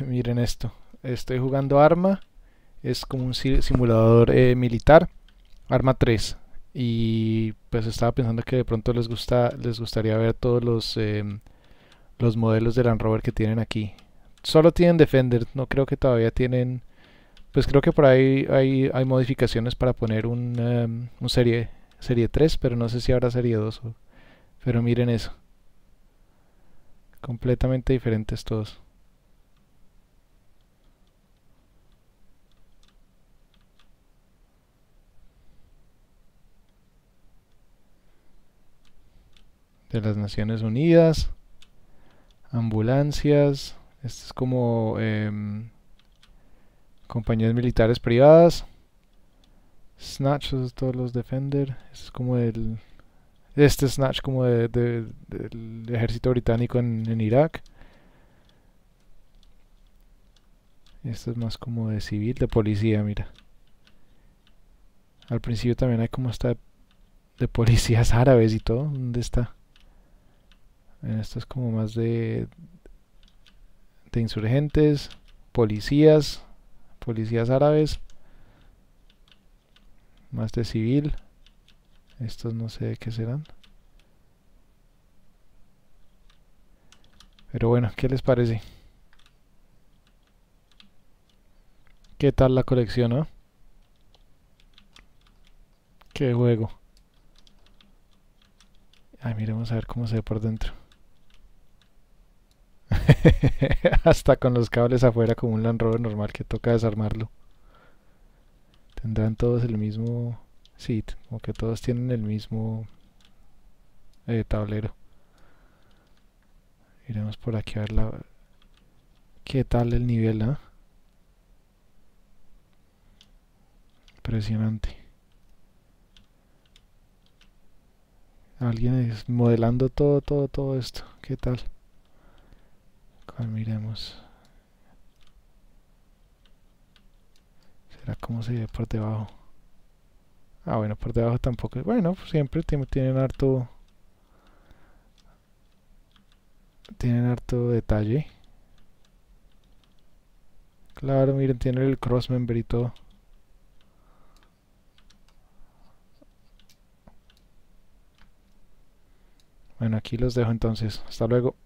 miren esto. Estoy jugando Arma. Es como un simulador eh, militar. Arma 3. Y pues estaba pensando que de pronto les, gusta, les gustaría ver todos los, em, los modelos de Land Rover que tienen aquí. Solo tienen Defender. No creo que todavía tienen... Pues creo que por ahí hay, hay modificaciones para poner un, em, serie, serie 3, pero no sé si habrá serie 2. pero miren eso. Completamente diferentes todos. de las Naciones Unidas, ambulancias, esto es como em, compañías militares privadas, Snatch, todos los Defender, es como el... Este Snatch como del ejército británico en, en Irak. Esto es más como de civil, de policía, mira. Al principio también hay como esta de policías árabes y todo. ¿Dónde está? Esto es como más de, de insurgentes, policías, policías árabes, más de civil. Estos no sé de qué serán. Pero bueno, ¿qué les parece? ¿Qué tal la colección, ah? Qué juego. Ay, miremos a ver cómo se ve por dentro. Hasta con los cables afuera como un Land normal que toca desarmarlo. Tendrán todos el mismo... Sí, como que todos tienen el mismo eh, tablero. Iremos por aquí a ver la... qué tal el nivel, ¿ah? Impresionante. Alguien es modelando todo, todo, todo esto. ¿Qué tal? miremos será como se ve por debajo ah bueno por debajo tampoco bueno siempre tiene tienen harto tienen harto detalle claro miren tiene el cross member y todo bueno aquí los dejo entonces hasta luego